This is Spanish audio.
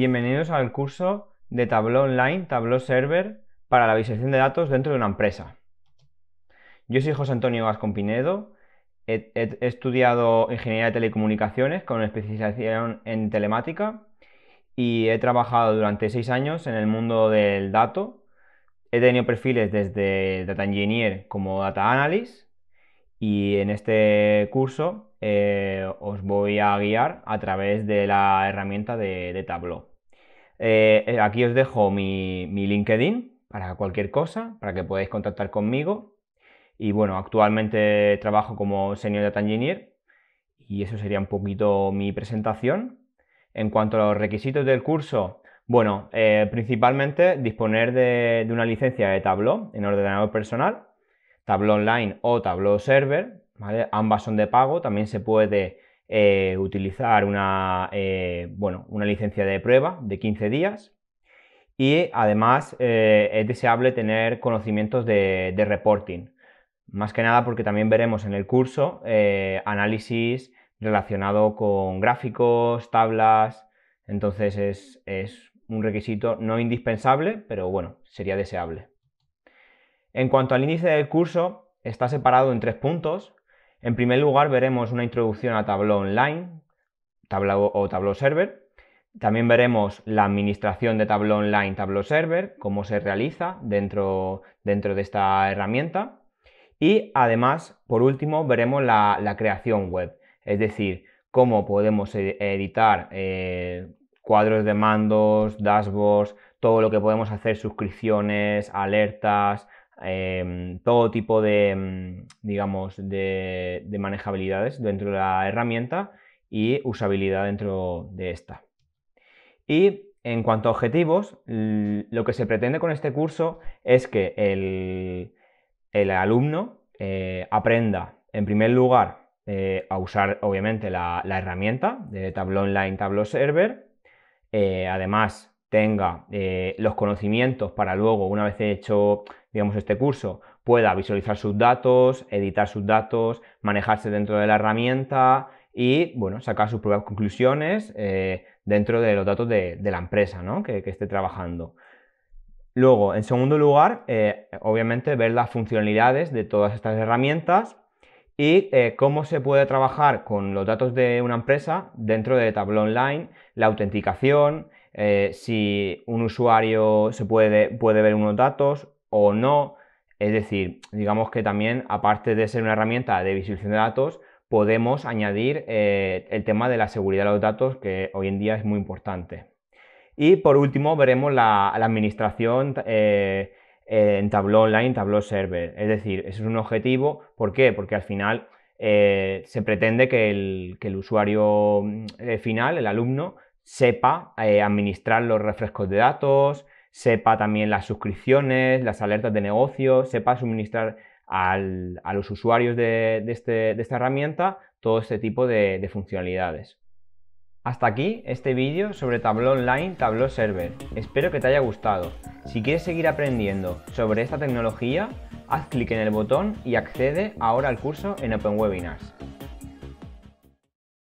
Bienvenidos al curso de Tableau Online, Tableau Server para la visualización de datos dentro de una empresa. Yo soy José Antonio Gascon Pinedo, he, estudiado Ingeniería de Telecomunicaciones con especialización en telemática y he trabajado durante seis años en el mundo del dato. He tenido perfiles desde Data Engineer como Data Analyst y en este curso eh, os voy a guiar a través de la herramienta de Tableau. Eh, eh, aquí os dejo mi, LinkedIn para cualquier cosa, para que podáis contactar conmigo. Y bueno, actualmente trabajo como Senior Data Engineer y eso sería un poquito mi presentación. En cuanto a los requisitos del curso, bueno, eh, principalmente disponer de, una licencia de Tableau en ordenador personal, Tableau Online o Tableau Server, ambas son de pago, también se puede eh, utilizar una, eh, bueno, una licencia de prueba de 15 días y además eh, es deseable tener conocimientos de, de, reporting, más que nada porque también veremos en el curso análisis relacionado con gráficos, tablas, entonces es, es un requisito no indispensable, pero bueno, sería deseable. En cuanto al índice del curso, está separado en tres puntos, en primer lugar, veremos una introducción a Tableau Online o Tableau Server. También veremos la administración de Tableau Online, Tableau Server, cómo se realiza dentro, dentro de esta herramienta. Y además, por último, veremos la, creación web, es decir, cómo podemos e-, editar eh, cuadros de mandos, dashboards, todo lo que podemos hacer, suscripciones, alertas, Em, todo tipo de, em, digamos, de, manejabilidades dentro de la herramienta y usabilidad dentro de esta. Y en cuanto a objetivos, lo que se pretende con este curso es que el, alumno eh, aprenda, en primer lugar, eh, a usar obviamente la, herramienta de Tableau Online, Tableau Server. Eh, además, tenga eh, los conocimientos para luego, una vez hecho, digamos, este curso, pueda visualizar sus datos, editar sus datos, manejarse dentro de la herramienta y, bueno, sacar sus propias conclusiones eh, dentro de los datos de, la empresa ¿no? que, esté trabajando. Luego, en segundo lugar, eh, obviamente ver las funcionalidades de todas estas herramientas y cómo se puede trabajar con los datos de una empresa dentro de Tableau Online, la autenticación, eh, si un usuario se puede, puede ver unos datos o no. Es decir, digamos que también, aparte de ser una herramienta de visualización de datos, podemos añadir eh, el tema de la seguridad de los datos, que hoy en día es muy importante. Y por último, veremos la, administración eh, en Tableau Online, Tableau Server. Es decir, ese es un objetivo. ¿Por qué? Porque al final se pretende que el, que el usuario mm, final, el alumno, sepa eh, administrar los refrescos de datos, sepa también las suscripciones, las alertas de negocio, sepa suministrar a los usuarios este, de, esta herramienta todo este tipo de, funcionalidades. Hasta aquí este vídeo sobre Tableau Online Tableau Server. Espero que te haya gustado. Si quieres seguir aprendiendo sobre esta tecnología, haz clic en el botón y accede ahora al curso en Open Webinars.